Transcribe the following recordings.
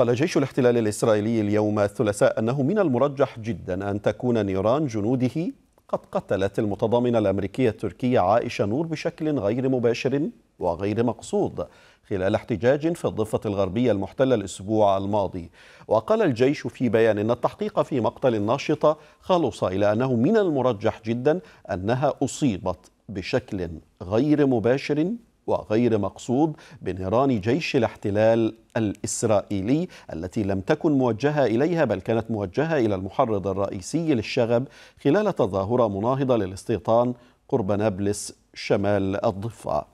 قال جيش الاحتلال الإسرائيلي اليوم الثلاثاء أنه من المرجح جدا أن تكون نيران جنوده قد قتلت المتضامنة الأمريكية التركية عائشة نور بشكل غير مباشر وغير مقصود خلال احتجاج في الضفة الغربية المحتلة الأسبوع الماضي وقال الجيش في بيان أن التحقيق في مقتل الناشطة خلص إلى أنه من المرجح جدا أنها أصيبت بشكل غير مباشر وغير مقصود بنيران جيش الاحتلال الإسرائيلي التي لم تكن موجهة إليها بل كانت موجهة إلى المحرض الرئيسي للشغب خلال تظاهرة مناهضة للاستيطان قرب نابلس شمال الضفة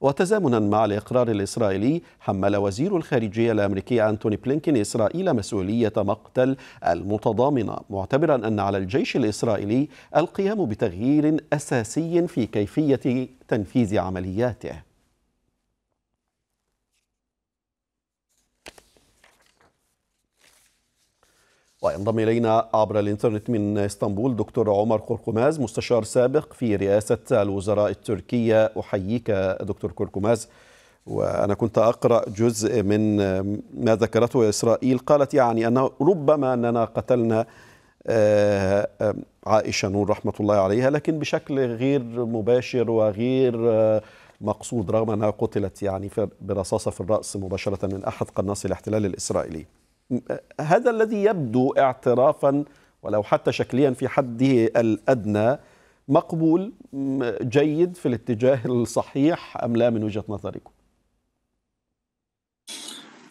وتزامنا مع الإقرار الإسرائيلي حمل وزير الخارجية الأمريكي أنتوني بلينكين إسرائيل مسؤولية مقتل المتضامنة معتبرا أن على الجيش الإسرائيلي القيام بتغيير أساسي في كيفية تنفيذ عملياته وينضم إلينا عبر الإنترنت من إسطنبول دكتور عمر قرقماز مستشار سابق في رئاسة الوزراء التركية أحييك دكتور قرقماز وأنا كنت أقرأ جزء من ما ذكرته إسرائيل قالت يعني أنه ربما أننا قتلنا آه، آه، عائشة نور رحمة الله عليها لكن بشكل غير مباشر وغير آه، مقصود رغم أنها قتلت يعني برصاصة في الرأس مباشرة من أحد قناصي الاحتلال الإسرائيلي هذا الذي يبدو اعترافا ولو حتى شكليا في حده الادنى مقبول جيد في الاتجاه الصحيح ام لا من وجهه نظركم؟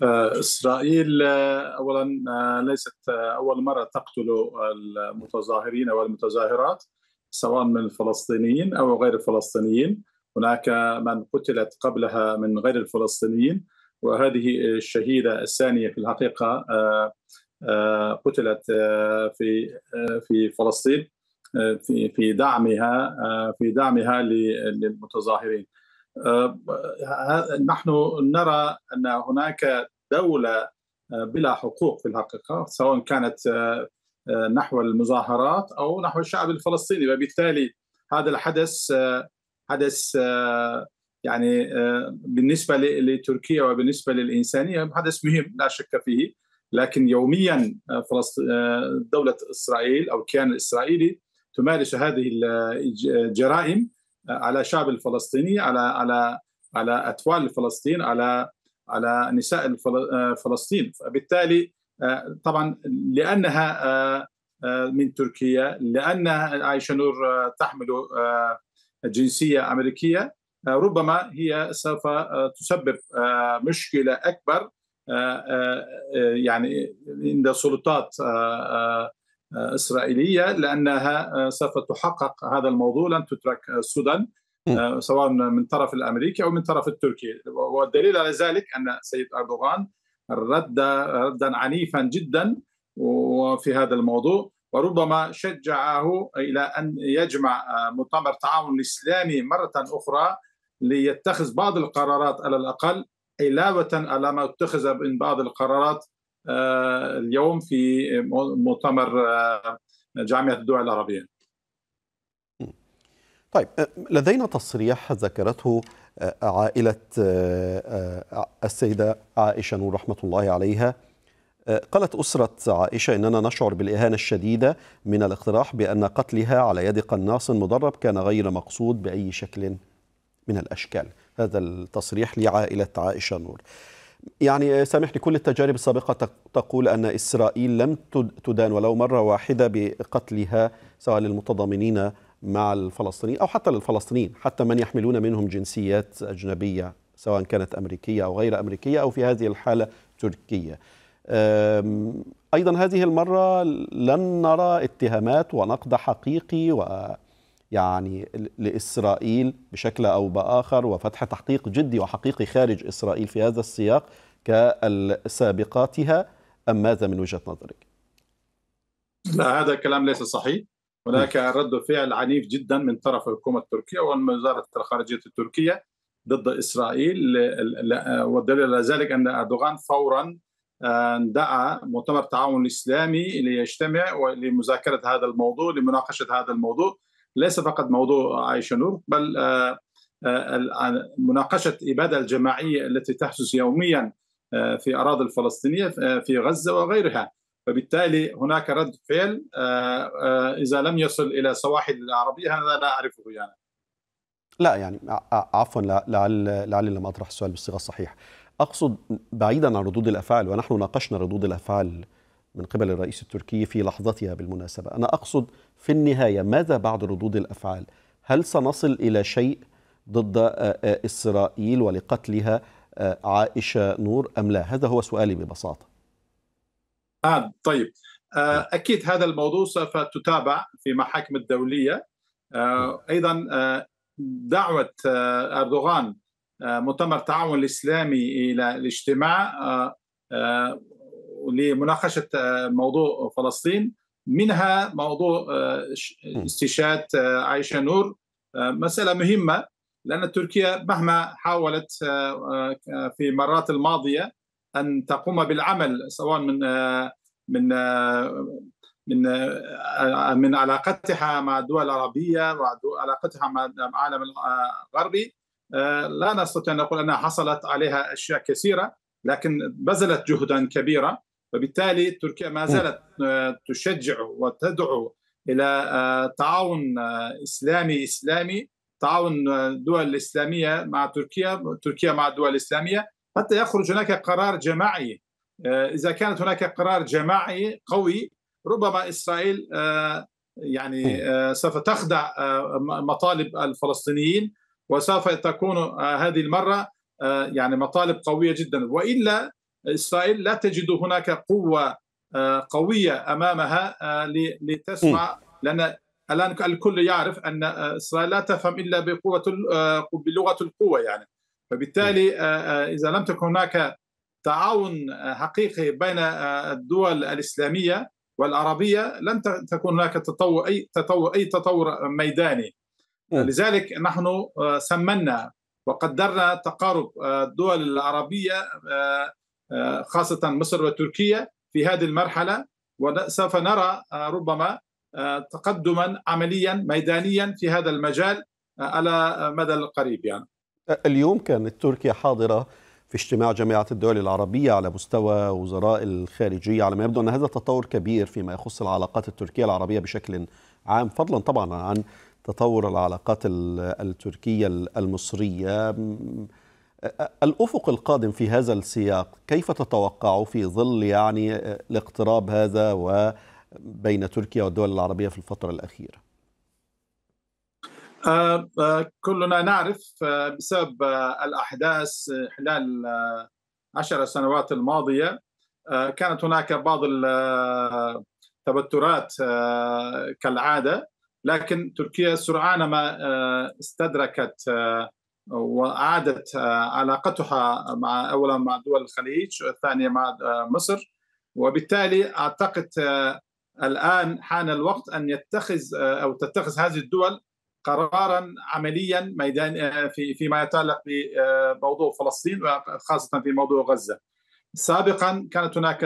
آه، اسرائيل آه، اولا آه، ليست اول مره تقتل المتظاهرين او المتظاهرات سواء من الفلسطينيين او غير الفلسطينيين هناك من قتلت قبلها من غير الفلسطينيين وهذه الشهيده الثانيه في الحقيقه آه، آه، قتلت آه، في في فلسطين في في دعمها في دعمها للمتظاهرين نحن نرى ان هناك دوله بلا حقوق في الحقيقه سواء كانت نحو المظاهرات او نحو الشعب الفلسطيني وبالتالي هذا الحدث حدث يعني آه، بالنسبه لتركيا وبالنسبه للانسانيه حدث مهم لا شك فيه لكن يوميا آه، آه، دوله اسرائيل او الكيان الاسرائيلي تمارس هذه الجرائم على شعب الفلسطيني على على على اطفال فلسطين على على نساء فلسطين فبالتالي طبعا لانها من تركيا لان عايشه نور تحمل جنسيه امريكيه ربما هي سوف آه، تسبب آه، مشكله اكبر آه، يعني عند سلطات اسرائيليه لانها سوف تحقق هذا الموضوع لن تترك السودان سواء من طرف الامريكي او من طرف التركي والدليل على ذلك ان السيد اردوغان رد ردا عنيفا جدا في هذا الموضوع وربما شجعه الى ان يجمع مؤتمر تعاون الاسلامي مره اخرى ليتخذ بعض القرارات على الاقل علاوه على ما اتخذ من بعض القرارات آه، اليوم في مؤتمر آه، جامعه الدول العربيه. طيب آه، لدينا تصريح ذكرته عائله السيده عائشه نور رحمه الله عليها قالت أسرة عائشة إننا نشعر بالإهانة الشديدة من الاقتراح بأن قتلها على يد قناص مدرب كان غير مقصود بأي شكل من الأشكال هذا التصريح لعائلة عائشة نور يعني سامحني كل التجارب السابقة تقول أن إسرائيل لم تدان ولو مرة واحدة بقتلها سواء للمتضامنين مع الفلسطينيين أو حتى للفلسطينيين حتى من يحملون منهم جنسيات أجنبية سواء كانت أمريكية أو غير أمريكية أو في هذه الحالة تركية أيضا هذه المرة لن نرى اتهامات ونقد حقيقي و يعني لإسرائيل بشكل أو بآخر وفتح تحقيق جدي وحقيقي خارج إسرائيل في هذا السياق كالسابقاتها أم ماذا من وجهة نظرك؟ لا هذا الكلام ليس صحيح هناك رد فعل عنيف جدا من طرف الحكومة التركية ووزارة الخارجية التركية ضد إسرائيل والدليل على ذلك أن أردوغان فورا آه، دعا مؤتمر التعاون الإسلامي ليجتمع ولمذاكره هذا الموضوع لمناقشة هذا الموضوع ليس فقط موضوع نور بل آه، آه، آه، مناقشة إبادة الجماعية التي تحدث يوميا في أراضي الفلسطينية في غزة وغيرها فبالتالي هناك رد فعل إذا لم يصل إلى سواحل العربية هذا لا أعرفه يعني لا يعني عفوا لعل لعل لم أطرح السؤال بالصيغة الصحيحة أقصد بعيدا عن ردود الأفعال ونحن ناقشنا ردود الأفعال من قبل الرئيس التركي في لحظتها بالمناسبة أنا أقصد في النهاية ماذا بعد ردود الأفعال هل سنصل إلى شيء ضد آه، آه، إسرائيل ولقتلها آه، عائشة نور أم لا هذا هو سؤالي ببساطة آه طيب آه نعم. أكيد هذا الموضوع سوف تتابع في محاكم الدولية آه نعم. أيضا دعوة أردوغان مؤتمر تعاون الإسلامي إلى الاجتماع آه لمناقشه آه، موضوع فلسطين منها موضوع آه، استشهاد آه، عائشه نور مساله مهمه لان تركيا مهما حاولت في مرات الماضيه ان تقوم بالعمل سواء من من من من علاقتها مع الدول العربيه وعلاقتها مع العالم الغربي لا نستطيع ان نقول انها حصلت عليها اشياء كثيره لكن بذلت جهدا كبيرا وبالتالي تركيا ما زالت آه، تشجع وتدعو الى آه، تعاون آه، اسلامي اسلامي تعاون الدول الاسلاميه مع تركيا تركيا مع الدول الاسلاميه حتى يخرج هناك قرار جماعي اذا كانت هناك قرار جماعي قوي ربما اسرائيل يعني سوف تخدع مطالب الفلسطينيين وسوف تكون هذه المره يعني مطالب قويه جدا والا اسرائيل لا تجد هناك قوه آه، قويه امامها آه، لتسمع لان الان الكل يعرف ان آه، اسرائيل لا تفهم الا بقوه بلغه القوه يعني فبالتالي اذا لم تكن هناك تعاون حقيقي بين الدول الاسلاميه والعربيه لن تكون هناك تطور اي تطور اي تطور ميداني لذلك نحن سمنا وقدرنا تقارب الدول العربيه آه، خاصة مصر وتركيا في هذه المرحلة وسوف نرى آه، ربما آه، تقدما عمليا ميدانيا في هذا المجال على مدى القريب يعني اليوم كانت تركيا حاضرة في اجتماع جامعة الدول العربية على مستوى وزراء الخارجية على ما يبدو أن هذا تطور كبير فيما يخص العلاقات التركية العربية بشكل عام فضلا طبعا عن تطور العلاقات التركية المصرية الأفق القادم في هذا السياق كيف تتوقع في ظل يعني الاقتراب هذا وبين تركيا والدول العربية في الفترة الأخيرة آه، آه، كلنا نعرف آه، بسبب الأحداث خلال عشر سنوات الماضية كانت هناك بعض التوترات كالعادة لكن تركيا سرعان ما استدركت وأعادت آه، علاقتها مع أولا مع دول الخليج والثانية مع آه، مصر وبالتالي أعتقد آه، الآن حان الوقت أن يتخذ أو تتخذ هذه الدول قرارا عمليا ميدان في فيما يتعلق بموضوع فلسطين وخاصه في موضوع غزه. سابقا كانت هناك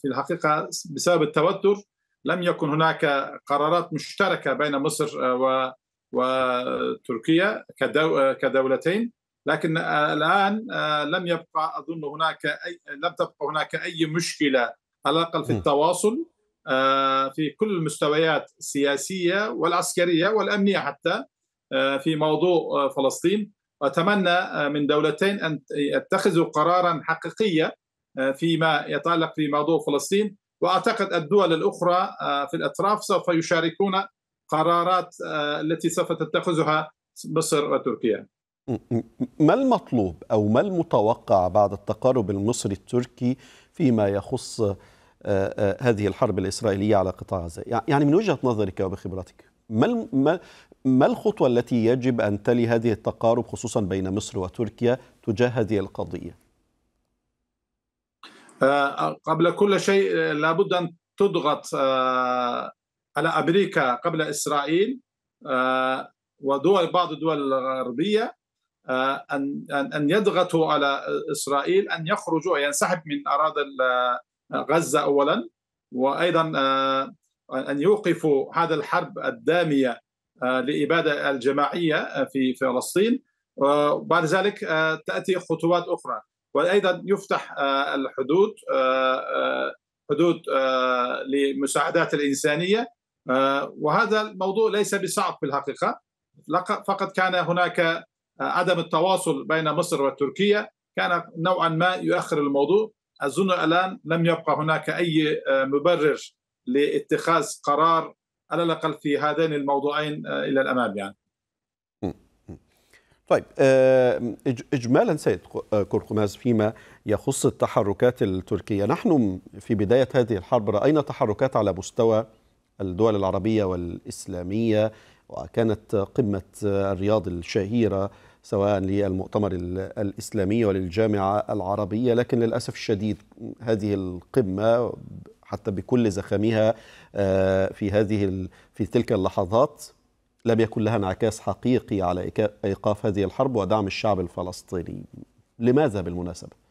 في الحقيقه بسبب التوتر لم يكن هناك قرارات مشتركه بين مصر و وتركيا كدولتين لكن آه، الان آه، لم يبقى اظن هناك اي لم تبقى هناك اي مشكله على الاقل في التواصل آه، في كل المستويات السياسيه والعسكريه والامنيه حتى في موضوع فلسطين واتمنى من دولتين ان يتخذوا قرارا حقيقيا فيما يتعلق في موضوع فلسطين واعتقد الدول الاخرى في الاطراف سوف يشاركون قرارات آه، التي سوف تتخذها مصر وتركيا ما المطلوب او ما المتوقع بعد التقارب المصري التركي فيما يخص آه، آه، هذه الحرب الاسرائيليه على قطاع غزه؟ يعني من وجهه نظرك وبخبرتك ما ما الخطوه التي يجب ان تلي هذه التقارب خصوصا بين مصر وتركيا تجاه هذه القضيه؟ قبل كل شيء لابد ان تضغط على امريكا قبل اسرائيل آه، ودول بعض الدول الغربيه آه، ان ان يضغطوا على اسرائيل ان يخرجوا ينسحب يعني من اراضي غزه اولا وايضا آه، ان يوقفوا هذا الحرب الداميه لاباده الجماعيه في فلسطين وبعد ذلك تاتي خطوات اخرى وايضا يفتح الحدود حدود لمساعدات الانسانيه آه، وهذا الموضوع ليس بصعب في الحقيقة فقد كان هناك آه، عدم التواصل بين مصر وتركيا كان نوعا ما يؤخر الموضوع أظن الآن لم يبقى هناك أي آه، مبرر لاتخاذ قرار على الأقل في هذين الموضوعين إلى الأمام يعني طيب اجمالا سيد كركماز فيما يخص التحركات التركيه نحن في بدايه هذه الحرب راينا تحركات على مستوى الدول العربية والإسلامية وكانت قمة الرياض الشهيرة سواء للمؤتمر الإسلامي وللجامعة العربية لكن للأسف الشديد هذه القمة حتى بكل زخمها آه، في هذه في تلك اللحظات لم يكن لها انعكاس حقيقي على ايقاف هذه الحرب ودعم الشعب الفلسطيني لماذا بالمناسبه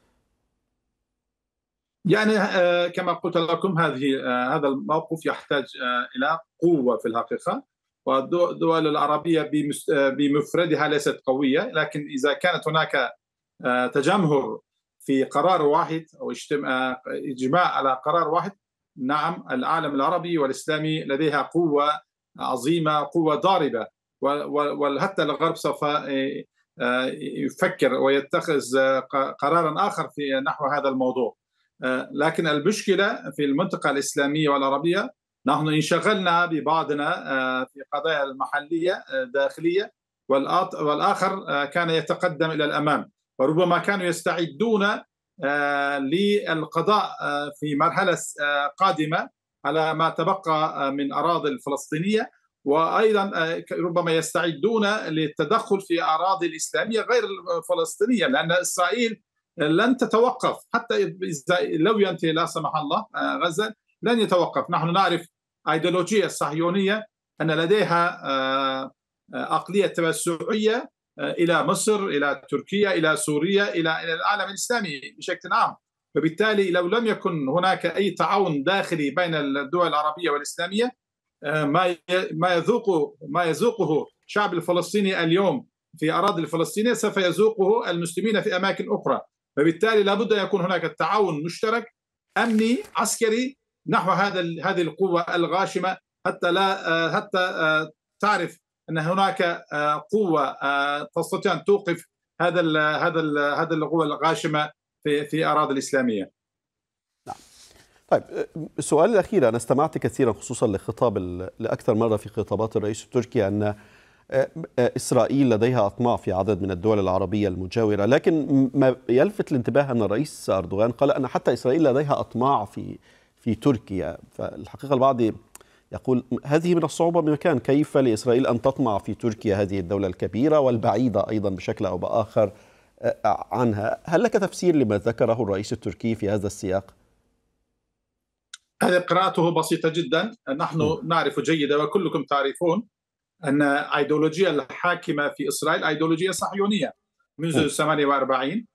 يعني آه، كما قلت لكم هذه آه، هذا الموقف يحتاج آه، الى قوه في الحقيقه والدول العربيه بمفردها ليست قويه لكن اذا كانت هناك تجمهر في قرار واحد او اجماع على قرار واحد نعم العالم العربي والاسلامي لديها قوه عظيمه قوه ضاربه وحتى الغرب سوف يفكر ويتخذ قرارا اخر في نحو هذا الموضوع آه، لكن المشكله في المنطقه الاسلاميه والعربيه نحن انشغلنا ببعضنا آه، في قضايا المحليه آه، الداخليه والاخر كان يتقدم الى الامام وربما كانوا يستعدون للقضاء في مرحله قادمه على ما تبقى من اراضي الفلسطينيه وايضا ربما يستعدون للتدخل في اراضي الاسلاميه غير الفلسطينيه لان اسرائيل لن تتوقف حتى لو ينتهي لا سمح الله آه، غزة لن يتوقف نحن نعرف أيديولوجية الصهيونية أن لديها أقلية آه، آه، توسعية إلى مصر إلى تركيا إلى سوريا إلى إلى العالم الإسلامي بشكل عام وبالتالي لو لم يكن هناك أي تعاون داخلي بين الدول العربية والإسلامية ما ما يذوقه ما يذوقه الشعب الفلسطيني اليوم في أراضي الفلسطينية سوف يذوقه المسلمين في أماكن أخرى فبالتالي لابد أن يكون هناك التعاون مشترك أمني عسكري نحو هذا هذه القوة الغاشمة حتى لا آه، حتى آه، تعرف أن هناك آه، قوة تستطيع أن توقف هذا الـ هذا الـ هذا القوة الغاشمة في في الاراضي الإسلامية نعم. طيب السؤال الأخير أنا استمعت كثيرا خصوصا لخطاب لأكثر مرة في خطابات الرئيس التركي أن إسرائيل لديها أطماع في عدد من الدول العربية المجاورة لكن ما يلفت الانتباه أن الرئيس أردوغان قال أن حتى إسرائيل لديها أطماع في في تركيا فالحقيقة البعض يقول هذه من الصعوبة بمكان كيف لإسرائيل أن تطمع في تركيا هذه الدولة الكبيرة والبعيدة أيضا بشكل أو بآخر آه، عنها هل لك تفسير لما ذكره الرئيس التركي في هذا السياق؟ هذه قراءته بسيطة جدا نحن م. نعرف جيدا وكلكم تعرفون ان ايديولوجيا الحاكمه في اسرائيل ايديولوجيا صهيونيه منذ 48 نعم.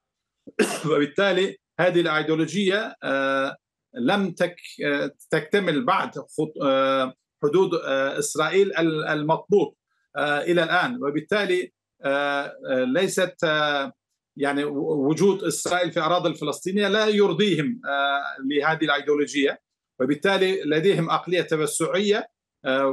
وبالتالي هذه الايديولوجيه لم تك آه، تكتمل بعد آه، حدود آه، اسرائيل المطلوب الى الان وبالتالي ليست يعني وجود اسرائيل في اراضي الفلسطينيه لا يرضيهم لهذه الايديولوجيه وبالتالي لديهم اقليه توسعيه آه،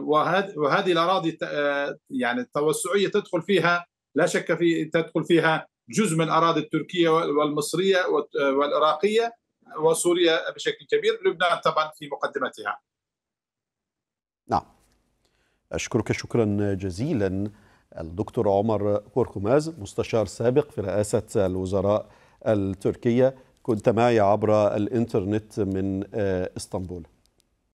وهذه الاراضي آه، يعني التوسعيه تدخل فيها لا شك في تدخل فيها جزء من الاراضي التركيه والمصريه آه، والعراقيه وسوريا بشكل كبير لبنان طبعا في مقدمتها نعم أشكرك شكرا جزيلا الدكتور عمر كوركماز مستشار سابق في رئاسة الوزراء التركية كنت معي عبر الإنترنت من إسطنبول